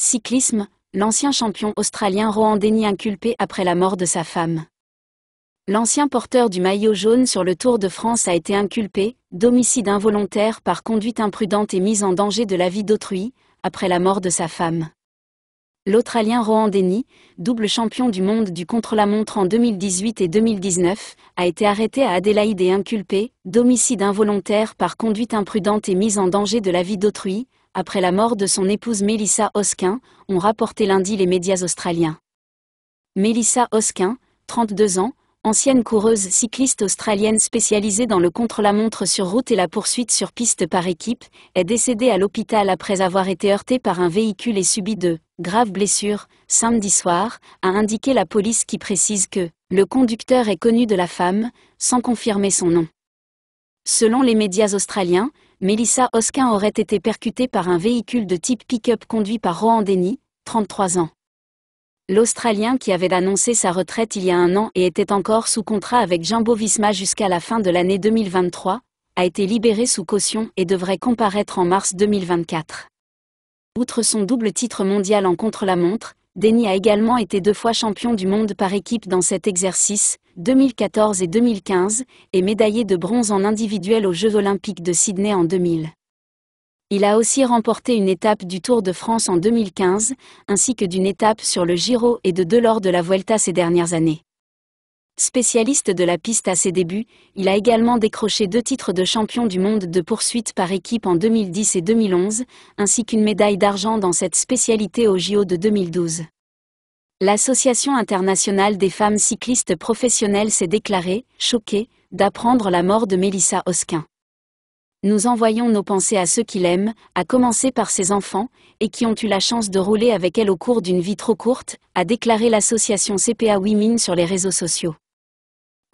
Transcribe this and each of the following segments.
Cyclisme, l'ancien champion australien Rohan Denny inculpé après la mort de sa femme. L'ancien porteur du maillot jaune sur le Tour de France a été inculpé d'homicide involontaire par conduite imprudente et mise en danger de la vie d'autrui, après la mort de sa femme l'Australien Rohan Denny, double champion du monde du contre-la-montre en 2018 et 2019, a été arrêté à Adélaïde et inculpé d'homicide involontaire par conduite imprudente et mise en danger de la vie d'autrui, après la mort de son épouse Melissa Hoskin, ont rapporté lundi les médias australiens. Melissa Hoskin, 32 ans, ancienne coureuse cycliste australienne spécialisée dans le contre-la-montre sur route et la poursuite sur piste par équipe, est décédée à l'hôpital après avoir été heurtée par un véhicule et subi deux grave blessure, samedi soir, a indiqué la police qui précise que le conducteur est connu de la femme, sans confirmer son nom. Selon les médias australiens, Melissa Hoskin aurait été percutée par un véhicule de type pick-up conduit par Rohan Denny, 33 ans. L'Australien qui avait annoncé sa retraite il y a un an et était encore sous contrat avec Jumbo Visma jusqu'à la fin de l'année 2023, a été libéré sous caution et devrait comparaître en mars 2024. Outre son double titre mondial en contre-la-montre, Denis a également été deux fois champion du monde par équipe dans cet exercice, 2014 et 2015, et médaillé de bronze en individuel aux Jeux olympiques de Sydney en 2000. Il a aussi remporté une étape du Tour de France en 2015, ainsi que d'une étape sur le Giro et de deux lors de la Vuelta ces dernières années. Spécialiste de la piste à ses débuts, il a également décroché deux titres de champion du monde de poursuite par équipe en 2010 et 2011, ainsi qu'une médaille d'argent dans cette spécialité au JO de 2012. L'Association internationale des femmes cyclistes professionnelles s'est déclarée choquée d'apprendre la mort de Mélissa Hosquin. Nous envoyons nos pensées à ceux qui l'aiment, à commencer par ses enfants, et qui ont eu la chance de rouler avec elle au cours d'une vie trop courte, a déclaré l'association CPA Women sur les réseaux sociaux.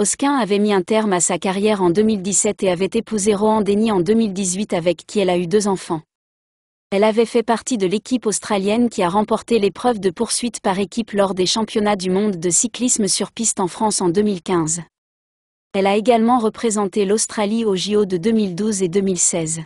Oskin avait mis un terme à sa carrière en 2017 et avait épousé Rohan Denny en 2018 avec qui elle a eu deux enfants. Elle avait fait partie de l'équipe australienne qui a remporté l'épreuve de poursuite par équipe lors des championnats du monde de cyclisme sur piste en France en 2015. Elle a également représenté l'Australie aux JO de 2012 et 2016.